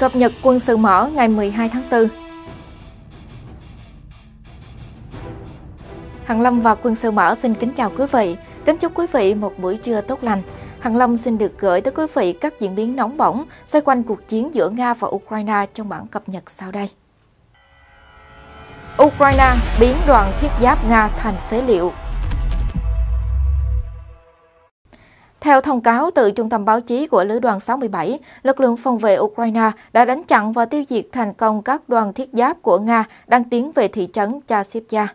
Cập nhật quân sự mở ngày 12 tháng 4 Hằng Lâm và quân sự mở xin kính chào quý vị, kính chúc quý vị một buổi trưa tốt lành. Hằng Lâm xin được gửi tới quý vị các diễn biến nóng bỏng xoay quanh cuộc chiến giữa Nga và Ukraine trong bản cập nhật sau đây. Ukraine biến đoàn thiết giáp Nga thành phế liệu Theo thông cáo từ Trung tâm Báo chí của Lữ đoàn 67, lực lượng phòng vệ Ukraine đã đánh chặn và tiêu diệt thành công các đoàn thiết giáp của Nga đang tiến về thị trấn Chasivya.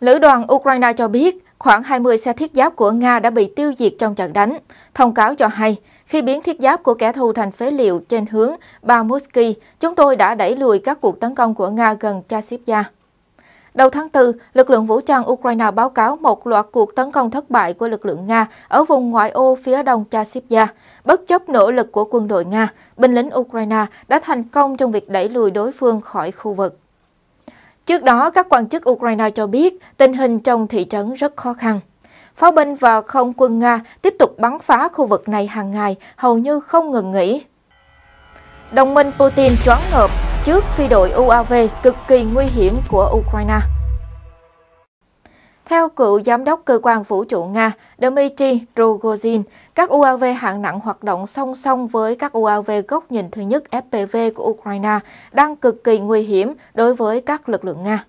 Lữ đoàn Ukraine cho biết khoảng 20 xe thiết giáp của Nga đã bị tiêu diệt trong trận đánh. Thông cáo cho hay, khi biến thiết giáp của kẻ thù thành phế liệu trên hướng Bamuski, chúng tôi đã đẩy lùi các cuộc tấn công của Nga gần Chasivya. Đầu tháng 4, lực lượng vũ trang Ukraine báo cáo một loạt cuộc tấn công thất bại của lực lượng Nga ở vùng ngoại ô phía đông chasiv Bất chấp nỗ lực của quân đội Nga, binh lính Ukraine đã thành công trong việc đẩy lùi đối phương khỏi khu vực. Trước đó, các quan chức Ukraine cho biết tình hình trong thị trấn rất khó khăn. Pháo binh và không quân Nga tiếp tục bắn phá khu vực này hàng ngày, hầu như không ngừng nghỉ. Đồng minh Putin choáng ngợp trước phi đội UAV cực kỳ nguy hiểm của Ukraine. Theo cựu giám đốc cơ quan vũ trụ Nga Dmitry Rogozin, các UAV hạng nặng hoạt động song song với các UAV góc nhìn thứ nhất FPV của Ukraine đang cực kỳ nguy hiểm đối với các lực lượng Nga.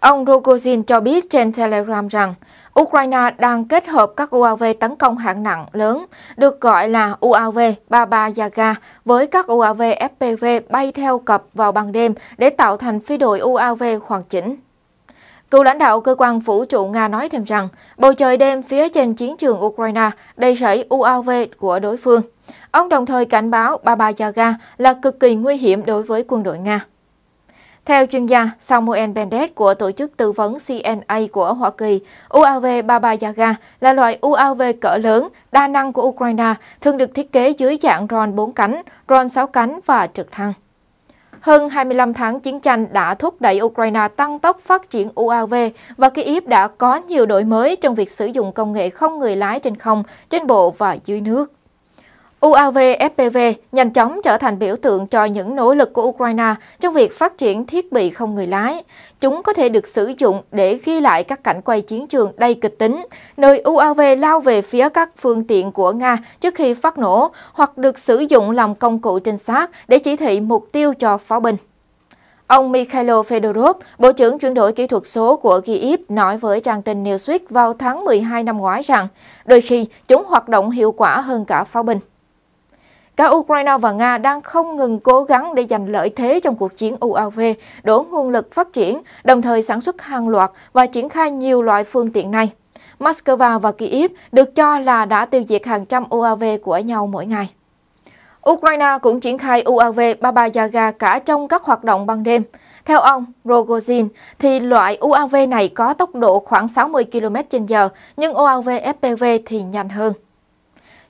Ông Rogozin cho biết trên Telegram rằng Ukraine đang kết hợp các UAV tấn công hạng nặng lớn, được gọi là UAV Baba Yaga, với các UAV FPV bay theo cặp vào ban đêm để tạo thành phi đội UAV hoàn chỉnh. Cựu lãnh đạo cơ quan vũ trụ Nga nói thêm rằng, bầu trời đêm phía trên chiến trường Ukraine đầy rẫy UAV của đối phương. Ông đồng thời cảnh báo Baba Yaga là cực kỳ nguy hiểm đối với quân đội Nga. Theo chuyên gia Samuel Bendet của tổ chức tư vấn CNA của Hoa Kỳ, UAV Baba Yaga là loại UAV cỡ lớn, đa năng của Ukraine, thường được thiết kế dưới dạng ron 4 cánh, ron 6 cánh và trực thăng. Hơn 25 tháng chiến tranh đã thúc đẩy Ukraine tăng tốc phát triển UAV và Kyiv đã có nhiều đổi mới trong việc sử dụng công nghệ không người lái trên không, trên bộ và dưới nước. UAV FPV nhanh chóng trở thành biểu tượng cho những nỗ lực của Ukraine trong việc phát triển thiết bị không người lái. Chúng có thể được sử dụng để ghi lại các cảnh quay chiến trường đầy kịch tính, nơi UAV lao về phía các phương tiện của Nga trước khi phát nổ, hoặc được sử dụng làm công cụ trinh sát để chỉ thị mục tiêu cho pháo binh. Ông Mikhailo Fedorov, Bộ trưởng chuyển đổi kỹ thuật số của Kyiv, nói với trang tin Newsweek vào tháng 12 năm ngoái rằng đôi khi chúng hoạt động hiệu quả hơn cả pháo binh. Cả Ukraine và Nga đang không ngừng cố gắng để giành lợi thế trong cuộc chiến UAV, đổ nguồn lực phát triển, đồng thời sản xuất hàng loạt và triển khai nhiều loại phương tiện này. Moscow và Kyiv được cho là đã tiêu diệt hàng trăm UAV của nhau mỗi ngày. Ukraine cũng triển khai UAV Baba Yaga cả trong các hoạt động ban đêm. Theo ông Rogozin, thì loại UAV này có tốc độ khoảng 60 km h nhưng UAV FPV thì nhanh hơn.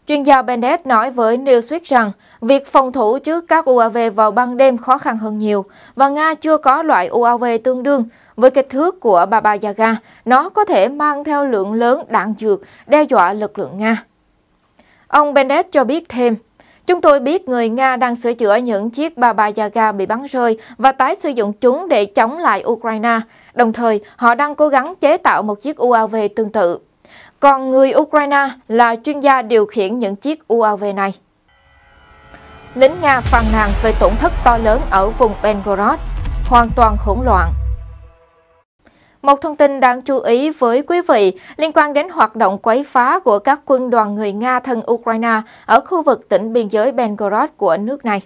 Chuyên gia Bennett nói với Newsweek rằng việc phòng thủ trước các UAV vào ban đêm khó khăn hơn nhiều và Nga chưa có loại UAV tương đương với kích thước của Baba Yaga. Nó có thể mang theo lượng lớn đạn dược đe dọa lực lượng Nga. Ông Bennett cho biết thêm, Chúng tôi biết người Nga đang sửa chữa những chiếc Baba Yaga bị bắn rơi và tái sử dụng chúng để chống lại Ukraine. Đồng thời, họ đang cố gắng chế tạo một chiếc UAV tương tự còn người Ukraine là chuyên gia điều khiển những chiếc UAV này. Lính Nga phàn nàn về tổn thất to lớn ở vùng Belgorod, hoàn toàn hỗn loạn. Một thông tin đáng chú ý với quý vị liên quan đến hoạt động quấy phá của các quân đoàn người Nga thân Ukraine ở khu vực tỉnh biên giới Belgorod của nước này.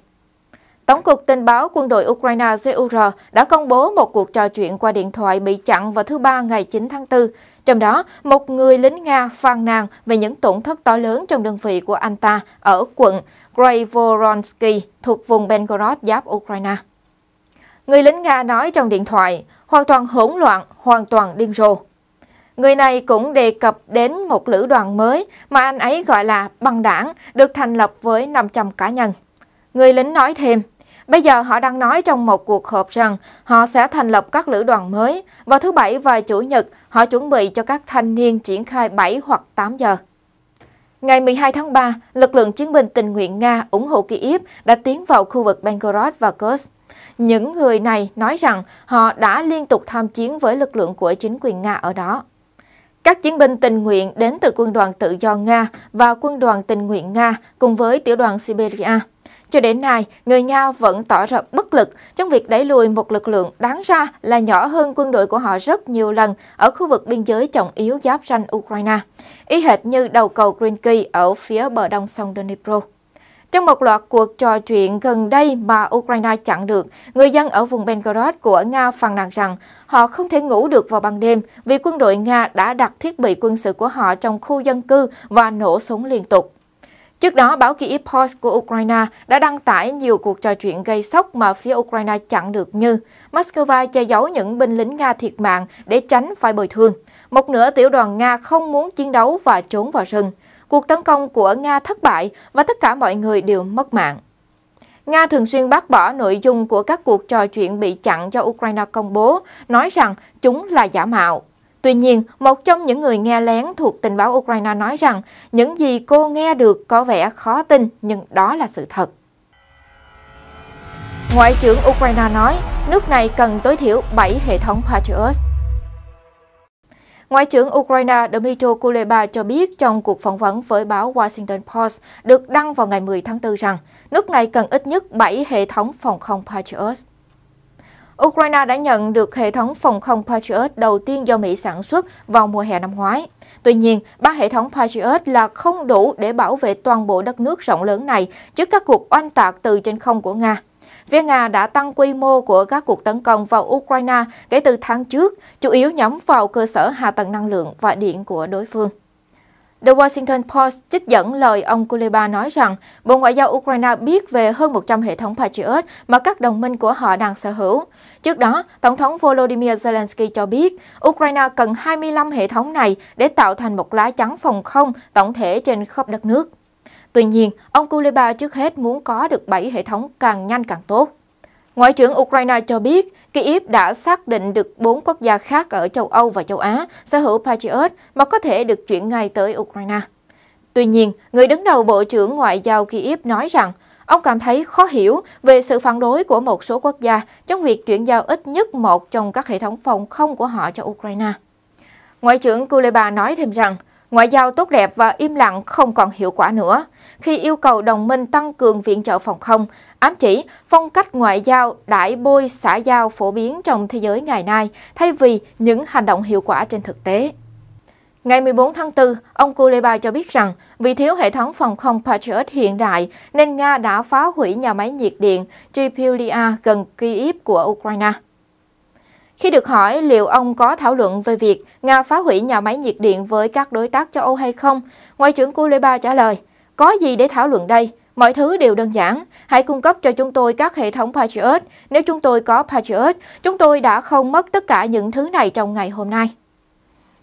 Tổng cục Tình báo quân đội Ukraine CUR đã công bố một cuộc trò chuyện qua điện thoại bị chặn vào thứ Ba ngày 9 tháng 4. Trong đó, một người lính Nga phàn nàn về những tổn thất to lớn trong đơn vị của anh ta ở quận Gravoronsky thuộc vùng Belgorod giáp Ukraine. Người lính Nga nói trong điện thoại, hoàn toàn hỗn loạn, hoàn toàn điên rồ. Người này cũng đề cập đến một lữ đoàn mới mà anh ấy gọi là băng đảng, được thành lập với 500 cá nhân. Người lính nói thêm, Bây giờ họ đang nói trong một cuộc họp rằng họ sẽ thành lập các lữ đoàn mới. Vào thứ Bảy và Chủ nhật, họ chuẩn bị cho các thanh niên triển khai 7 hoặc 8 giờ. Ngày 12 tháng 3, lực lượng chiến binh tình nguyện Nga ủng hộ Kyiv đã tiến vào khu vực Belgorod và Kursk. Những người này nói rằng họ đã liên tục tham chiến với lực lượng của chính quyền Nga ở đó. Các chiến binh tình nguyện đến từ quân đoàn tự do Nga và quân đoàn tình nguyện Nga cùng với tiểu đoàn Siberia. Cho đến nay, người Nga vẫn tỏ ra bất lực trong việc đẩy lùi một lực lượng đáng ra là nhỏ hơn quân đội của họ rất nhiều lần ở khu vực biên giới trọng yếu giáp ranh Ukraine, y hệt như đầu cầu Green ở phía bờ đông sông Dnipro. Trong một loạt cuộc trò chuyện gần đây mà Ukraine chặn được, người dân ở vùng Belgorod của Nga phàn nàn rằng họ không thể ngủ được vào ban đêm vì quân đội Nga đã đặt thiết bị quân sự của họ trong khu dân cư và nổ súng liên tục. Trước đó, báo Kyiv Post của Ukraine đã đăng tải nhiều cuộc trò chuyện gây sốc mà phía Ukraine chặn được như Moscow che giấu những binh lính Nga thiệt mạng để tránh phải bồi thường; Một nửa tiểu đoàn Nga không muốn chiến đấu và trốn vào rừng cuộc tấn công của Nga thất bại và tất cả mọi người đều mất mạng. Nga thường xuyên bác bỏ nội dung của các cuộc trò chuyện bị chặn do Ukraine công bố, nói rằng chúng là giả mạo. Tuy nhiên, một trong những người nghe lén thuộc tình báo Ukraine nói rằng những gì cô nghe được có vẻ khó tin nhưng đó là sự thật. Ngoại trưởng Ukraine nói nước này cần tối thiểu 7 hệ thống Patriot. Ngoại trưởng Ukraine Dmytro Kuleba cho biết trong cuộc phỏng vấn với báo Washington Post được đăng vào ngày 10 tháng 4 rằng nước này cần ít nhất 7 hệ thống phòng không Patriot. Ukraine đã nhận được hệ thống phòng không Patriot đầu tiên do Mỹ sản xuất vào mùa hè năm ngoái. Tuy nhiên, ba hệ thống Patriot là không đủ để bảo vệ toàn bộ đất nước rộng lớn này trước các cuộc oanh tạc từ trên không của Nga. Phía Nga đã tăng quy mô của các cuộc tấn công vào Ukraine kể từ tháng trước, chủ yếu nhắm vào cơ sở hạ tầng năng lượng và điện của đối phương. The Washington Post trích dẫn lời ông Kuleba nói rằng Bộ Ngoại giao Ukraine biết về hơn 100 hệ thống Patriot mà các đồng minh của họ đang sở hữu. Trước đó, Tổng thống Volodymyr Zelensky cho biết Ukraine cần 25 hệ thống này để tạo thành một lá chắn phòng không tổng thể trên khắp đất nước. Tuy nhiên, ông Kuleba trước hết muốn có được 7 hệ thống càng nhanh càng tốt. Ngoại trưởng Ukraine cho biết, Kyiv đã xác định được 4 quốc gia khác ở châu Âu và châu Á sở hữu Patriot mà có thể được chuyển ngay tới Ukraine. Tuy nhiên, người đứng đầu Bộ trưởng Ngoại giao Kyiv nói rằng ông cảm thấy khó hiểu về sự phản đối của một số quốc gia trong việc chuyển giao ít nhất một trong các hệ thống phòng không của họ cho Ukraine. Ngoại trưởng Kuleba nói thêm rằng Ngoại giao tốt đẹp và im lặng không còn hiệu quả nữa khi yêu cầu đồng minh tăng cường viện trợ phòng không, ám chỉ phong cách ngoại giao đại bôi xã giao phổ biến trong thế giới ngày nay thay vì những hành động hiệu quả trên thực tế. Ngày 14 tháng 4, ông Kuleba cho biết rằng vì thiếu hệ thống phòng không Patriot hiện đại nên Nga đã phá hủy nhà máy nhiệt điện Tripulia gần Kyiv của Ukraine. Khi được hỏi liệu ông có thảo luận về việc Nga phá hủy nhà máy nhiệt điện với các đối tác châu Âu hay không, Ngoại trưởng Kuleba trả lời, có gì để thảo luận đây? Mọi thứ đều đơn giản. Hãy cung cấp cho chúng tôi các hệ thống Patriot. Nếu chúng tôi có Patriot, chúng tôi đã không mất tất cả những thứ này trong ngày hôm nay.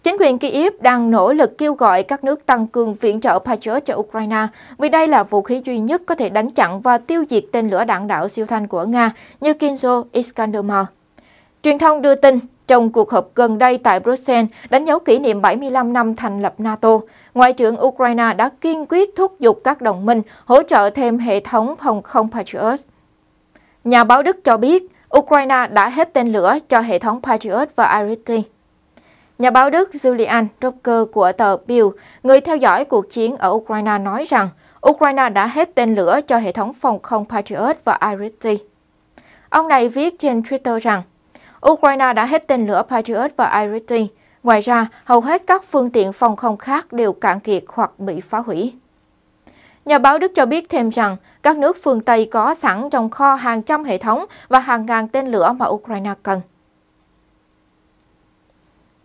Chính quyền Kyiv đang nỗ lực kêu gọi các nước tăng cường viện trợ Patriot cho Ukraine vì đây là vũ khí duy nhất có thể đánh chặn và tiêu diệt tên lửa đạn đạo siêu thanh của Nga như Kinzo Iskandermer. Truyền thông đưa tin, trong cuộc họp gần đây tại Bruxelles đánh dấu kỷ niệm 75 năm thành lập NATO, Ngoại trưởng Ukraine đã kiên quyết thúc giục các đồng minh hỗ trợ thêm hệ thống phòng không Patriot. Nhà báo Đức cho biết, Ukraine đã hết tên lửa cho hệ thống Patriot và Arity. Nhà báo Đức Julian Rocker của tờ Bill người theo dõi cuộc chiến ở Ukraine nói rằng Ukraine đã hết tên lửa cho hệ thống phòng không Patriot và Arity. Ông này viết trên Twitter rằng Ukraine đã hết tên lửa Patriot và iris Ngoài ra, hầu hết các phương tiện phòng không khác đều cạn kiệt hoặc bị phá hủy. Nhà báo Đức cho biết thêm rằng, các nước phương Tây có sẵn trong kho hàng trăm hệ thống và hàng ngàn tên lửa mà Ukraine cần.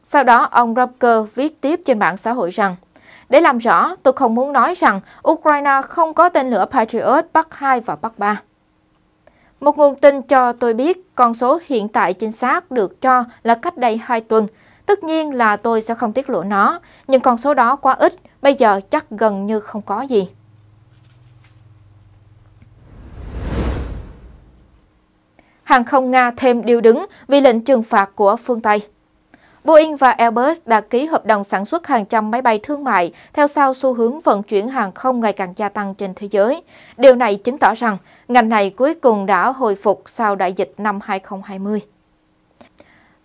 Sau đó, ông Rapker viết tiếp trên mạng xã hội rằng, Để làm rõ, tôi không muốn nói rằng Ukraine không có tên lửa Patriot Bắc 2 và Bắc 3. Một nguồn tin cho tôi biết con số hiện tại chính xác được cho là cách đây 2 tuần. Tất nhiên là tôi sẽ không tiết lộ nó, nhưng con số đó quá ít, bây giờ chắc gần như không có gì. Hàng không Nga thêm điều đứng vì lệnh trừng phạt của phương Tây. Boeing và Airbus đã ký hợp đồng sản xuất hàng trăm máy bay thương mại theo sau xu hướng vận chuyển hàng không ngày càng gia tăng trên thế giới. Điều này chứng tỏ rằng ngành này cuối cùng đã hồi phục sau đại dịch năm 2020.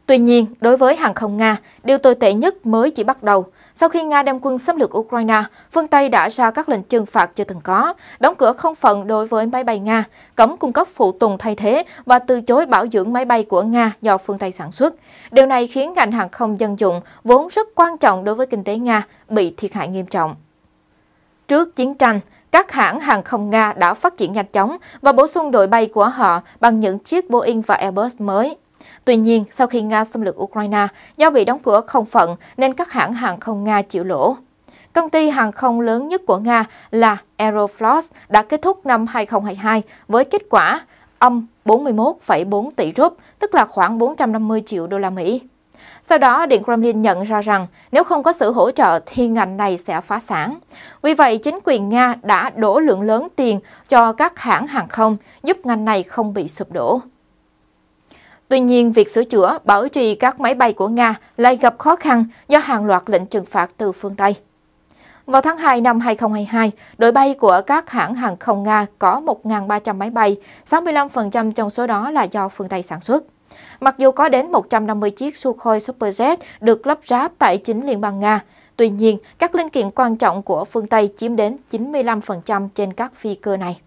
Tuy nhiên, đối với hàng không Nga, điều tồi tệ nhất mới chỉ bắt đầu. Sau khi Nga đem quân xâm lược Ukraine, phương Tây đã ra các lệnh trừng phạt chưa từng có, đóng cửa không phận đối với máy bay Nga, cấm cung cấp phụ tùng thay thế và từ chối bảo dưỡng máy bay của Nga do phương Tây sản xuất. Điều này khiến ngành hàng không dân dụng, vốn rất quan trọng đối với kinh tế Nga, bị thiệt hại nghiêm trọng. Trước chiến tranh, các hãng hàng không Nga đã phát triển nhanh chóng và bổ sung đội bay của họ bằng những chiếc Boeing và Airbus mới. Tuy nhiên, sau khi Nga xâm lược Ukraine, do bị đóng cửa không phận nên các hãng hàng không Nga chịu lỗ. Công ty hàng không lớn nhất của Nga là Aeroflot đã kết thúc năm 2022 với kết quả âm 41,4 tỷ rúp, tức là khoảng 450 triệu đô la Mỹ. Sau đó, Điện Kremlin nhận ra rằng nếu không có sự hỗ trợ thì ngành này sẽ phá sản. Vì vậy, chính quyền Nga đã đổ lượng lớn tiền cho các hãng hàng không giúp ngành này không bị sụp đổ. Tuy nhiên, việc sửa chữa, bảo trì các máy bay của Nga lại gặp khó khăn do hàng loạt lệnh trừng phạt từ phương Tây. Vào tháng 2 năm 2022, đội bay của các hãng hàng không Nga có 1.300 máy bay, 65% trong số đó là do phương Tây sản xuất. Mặc dù có đến 150 chiếc Sukhoi Superjet được lắp ráp tại chính Liên bang Nga, tuy nhiên các linh kiện quan trọng của phương Tây chiếm đến 95% trên các phi cơ này.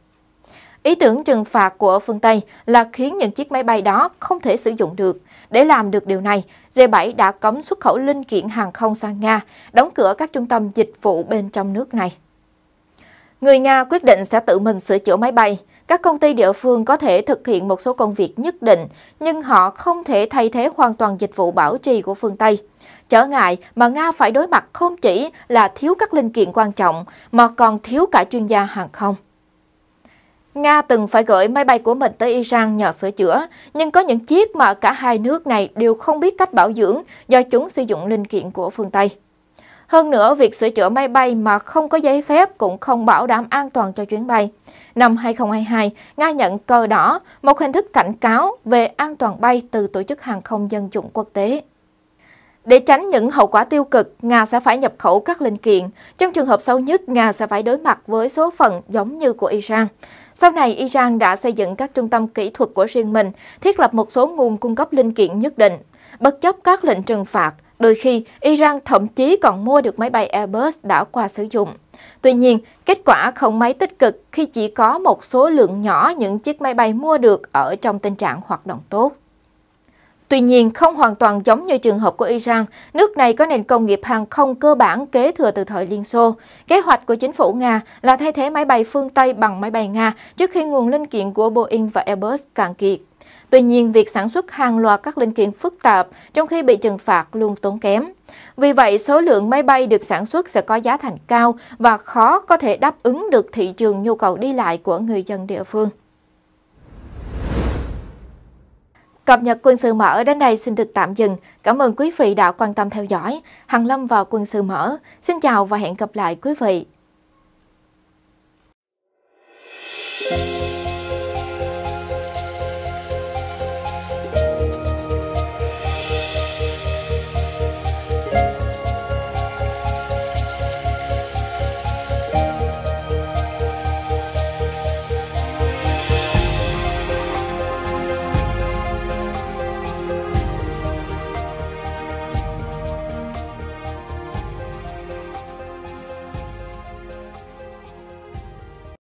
Ý tưởng trừng phạt của phương Tây là khiến những chiếc máy bay đó không thể sử dụng được. Để làm được điều này, G7 đã cấm xuất khẩu linh kiện hàng không sang Nga, đóng cửa các trung tâm dịch vụ bên trong nước này. Người Nga quyết định sẽ tự mình sửa chữa máy bay. Các công ty địa phương có thể thực hiện một số công việc nhất định, nhưng họ không thể thay thế hoàn toàn dịch vụ bảo trì của phương Tây. Trở ngại mà Nga phải đối mặt không chỉ là thiếu các linh kiện quan trọng, mà còn thiếu cả chuyên gia hàng không. Nga từng phải gửi máy bay của mình tới Iran nhờ sửa chữa, nhưng có những chiếc mà cả hai nước này đều không biết cách bảo dưỡng do chúng sử dụng linh kiện của phương Tây. Hơn nữa, việc sửa chữa máy bay mà không có giấy phép cũng không bảo đảm an toàn cho chuyến bay. Năm 2022, Nga nhận cờ đỏ, một hình thức cảnh cáo về an toàn bay từ Tổ chức Hàng không Dân dụng Quốc tế. Để tránh những hậu quả tiêu cực, Nga sẽ phải nhập khẩu các linh kiện. Trong trường hợp xấu nhất, Nga sẽ phải đối mặt với số phận giống như của Iran. Sau này, Iran đã xây dựng các trung tâm kỹ thuật của riêng mình, thiết lập một số nguồn cung cấp linh kiện nhất định. Bất chấp các lệnh trừng phạt, đôi khi Iran thậm chí còn mua được máy bay Airbus đã qua sử dụng. Tuy nhiên, kết quả không mấy tích cực khi chỉ có một số lượng nhỏ những chiếc máy bay mua được ở trong tình trạng hoạt động tốt. Tuy nhiên, không hoàn toàn giống như trường hợp của Iran, nước này có nền công nghiệp hàng không cơ bản kế thừa từ thời Liên Xô. Kế hoạch của chính phủ Nga là thay thế máy bay phương Tây bằng máy bay Nga trước khi nguồn linh kiện của Boeing và Airbus cạn kiệt. Tuy nhiên, việc sản xuất hàng loạt các linh kiện phức tạp trong khi bị trừng phạt luôn tốn kém. Vì vậy, số lượng máy bay được sản xuất sẽ có giá thành cao và khó có thể đáp ứng được thị trường nhu cầu đi lại của người dân địa phương. Cập nhật quân sự mở đến đây xin được tạm dừng. Cảm ơn quý vị đã quan tâm theo dõi. Hằng Lâm và quân sự mở. Xin chào và hẹn gặp lại quý vị.